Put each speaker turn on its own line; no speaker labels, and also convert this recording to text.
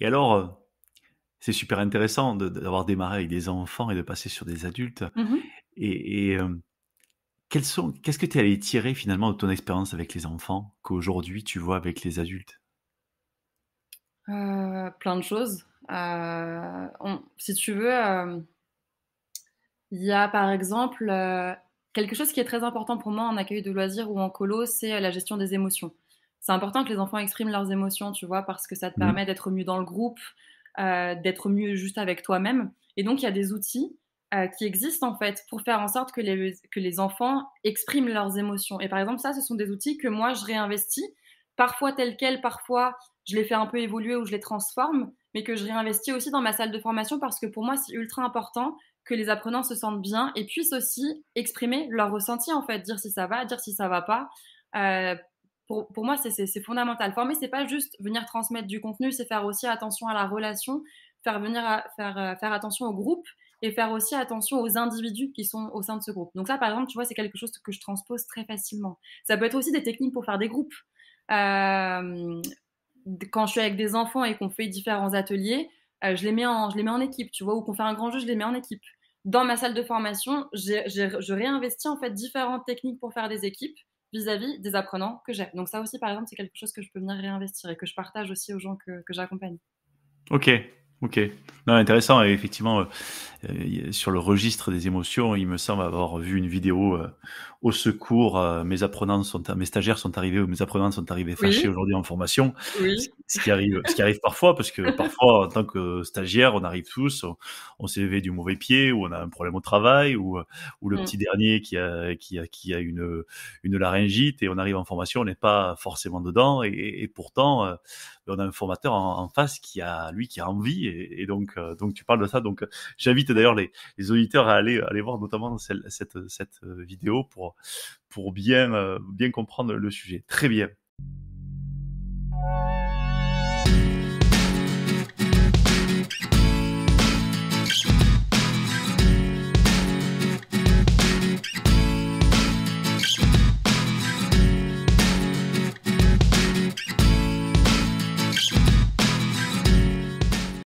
Et alors, euh, c'est super intéressant d'avoir démarré avec des enfants et de passer sur des adultes. Mmh et Et, euh, sont, qu'est-ce que tu es allé tirer finalement de ton expérience avec les enfants qu'aujourd'hui tu vois avec les adultes
euh, Plein de choses. si tu veux, il y a par exemple quelque chose qui est très important pour moi en accueil de loisirs ou en colo, c'est la gestion des émotions c'est important que les enfants expriment leurs émotions, tu vois, parce que ça te mmh. permet d'être mieux dans le groupe, euh, d'être mieux juste avec toi-même. Et donc, il y a des outils euh, qui existent en fait pour faire en sorte que les, que les enfants expriment leurs émotions. Et par exemple, ça, ce sont des outils que moi, je réinvestis, parfois tels quels, parfois je les fais un peu évoluer ou je les transforme, mais que je réinvestis aussi dans ma salle de formation parce que pour moi, c'est ultra important que les apprenants se sentent bien et puissent aussi exprimer leur ressenti en fait, dire si ça va, dire si ça va pas. Euh, pour, moi, c'est fondamental. Former, c'est pas juste venir transmettre du contenu, c'est faire aussi attention à la relation, faire, venir à, faire, euh, faire attention au groupe et faire aussi attention aux individus qui sont au sein de ce groupe. Donc ça, par exemple, tu vois, c'est quelque chose que je transpose très facilement. Ça peut être aussi des techniques pour faire des groupes. Euh, quand je suis avec des enfants et qu'on fait différents ateliers, euh, je, les mets en, je les mets en équipe, tu vois, ou qu'on fait un grand jeu, je les mets en équipe. Dans ma salle de formation, je réinvestis en fait différentes techniques pour faire des équipes vis-à-vis des apprenants que j'ai. Donc ça aussi, par exemple, c'est quelque chose que je peux venir réinvestir et que je partage aussi aux gens que, que j'accompagne.
Ok, Ok, non, intéressant. Et effectivement, euh, euh, sur le registre des émotions, il me semble avoir vu une vidéo euh, au secours. mes apprenants sont, mes stagiaires sont arrivés ou mes apprenants sont arrivés fâchés aujourd'hui en formation. Ce qui arrive, ce qui arrive parfois, parce que parfois, en tant que stagiaire, on arrive tous, on, s'est levé du mauvais pied, ou on a un problème au travail, ou, ou le mm. petit dernier qui a, qui a, qui a une, une laryngite et on arrive en formation, on n'est pas forcément dedans. Et, pourtant, on a un formateur en, en face qui a, lui, qui a envie et, donc, euh, donc, tu parles de ça. Donc, euh, j'invite d'ailleurs les, auditeurs à aller, aller voir notamment cette, euh, vidéo pour, bien comprendre le sujet. Très bien.